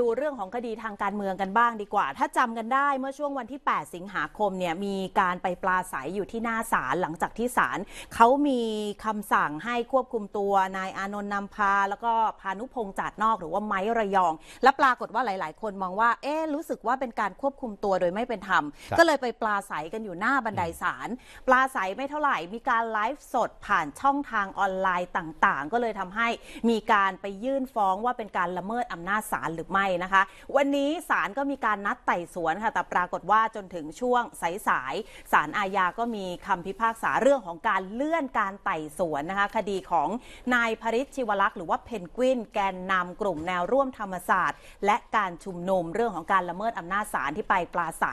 ดูเรื่องของคดีทางการเมืองกันบ้างดีกว่า ถ้าจำกันได้เมื่อช่วงวันที่ 8 สิงหาคมเนี่ยมีการไปปลาศัยอยู่ที่หน้าศาลหลังจากที่ศาลเขามีคำสั่งให้ควบคุมตัวนายอานนท์นำพา แล้วก็พานุพงษ์จัดนอกหรือว่าไม้ระยอง และปรากฏว่าหลาย ๆ คนมองว่า เอ๊รู้สึกว่าเป็นการควบคุมตัวโดยไม่เป็นธรรมก็เลยไปปลาศัยกันอยู่หน้าบันไดศาลปลาศัยไม่เท่าไหร่มีการไลฟ์สด ผ่านช่องทางออนไลน์ต่าง ๆ ก็เลยทำให้มีการไปยื่นฟ้องว่าเป็นการละเมิดอำนาจศาลหรือไม่นะคะวันนี้ศาลก็มีการนัดไต่สวนค่ะ แต่ปรากฏว่าจนถึงช่วงสายสายศาลอาญาก็มีคำพิพากษาเรื่องของการเลื่อนการไต่สวนนะคะคดีของนายพริชชิวลักษ์ หรือว่าเพนกวิน แกนนำกลุ่มแนวร่วมธรรมศาสตร์ และการชุมนุมเรื่องของการละเมิดอำนาจศาลที่ไปปลาใส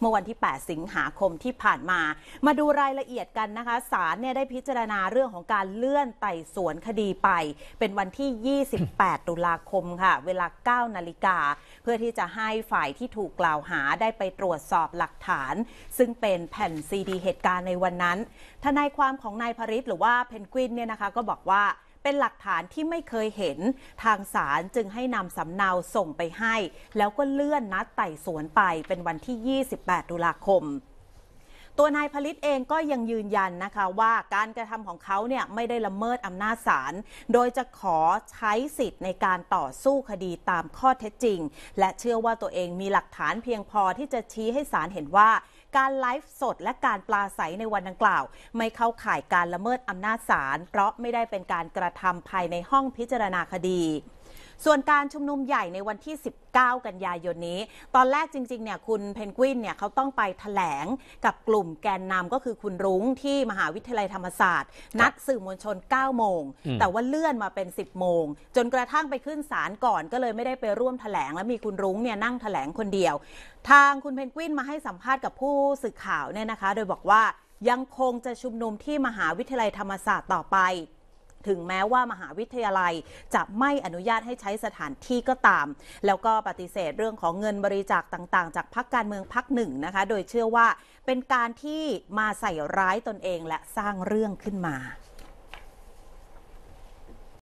เมื่อวันที่ 8 สิงหาคมที่ผ่านมา มาดูรายละเอียดกันนะคะศาลเนี่ยได้พิจารณาเรื่องของการเลื่อนไต่สวนคดีไป เป็นวันที่ 28ตุลาคมค่ะเวลา9นาฬิิกาเพื่อที่จะให้ฝ่ายที่ถูกกล่าวหาได้ไปตรวจสอบหลักฐาน ซึ่งเป็นแผ่นซีดีเหตุการณ์ในวันนั้น ทนายความของนายพริศหรือว่าเพนกวินเนี่ยนะคะ ก็บอกว่าเป็นหลักฐานที่ไม่เคยเห็นทางศาลจึงให้นำสำเนาส่งไปให้ แล้วก็เลื่อนนัดไต่สวนไปเป็นวันที่ 28ตุลาคมตัวนายผลิตเองก็ยังยืนยันนะคะว่าการกระทำของเขาเนี่ยไม่ได้ละเมิดอำนาจศาล โดยจะขอใช้สิทธิ์ในการต่อสู้คดีตามข้อเท็จจริง และเชื่อว่าตัวเองมีหลักฐานเพียงพอที่จะชี้ให้ศาลเห็นว่า การไลฟ์สดและการปลาใสในวันดังกล่าว ไม่เข้าข่ายการละเมิดอำนาจศาลเพราะไม่ได้เป็นการกระทำภายในห้องพิจารณาคดีส่วนการชุมนุมใหญ่ในวันที่ 19 กันยายนนี้ ตอนแรกจริงๆเนี่ยคุณเพนกวินเนี่ยเขาต้องไปถแถลงกับกลุ่มแกนนำก็คือคุณรุ้งที่มหาวิทยาลัยธรรมศาสตร์ นัดสื่อมวลชน 9 โมง แต่ว่าเลื่อนมาเป็น 10โมงจนกระทั่งไปขึ้นศาลก่อนก็เลยไม่ได้ไปร่วมถแถลง และมีคุณรุ้งเนี่ยนั่งถแถลงคนเดียว ทางคุณเพนกวินมาให้สัมภาษณ์กับผู้สื่อข่าวเนี่ยนะคะ โดยบอกว่ายังคงจะชุมนุมที่มหาวิทยาลัยธรรมศาสตร์ต่อไปถึงแม้ว่ามหาวิทยาลัยจะไม่อนุญาตให้ใช้สถานที่ก็ตาม แล้วก็ปฏิเสธเรื่องของเงินบริจาคต่างๆ จากพักการเมืองพักหนึ่งนะคะ โดยเชื่อว่าเป็นการที่มาใส่ร้ายตนเองและสร้างเรื่องขึ้นมา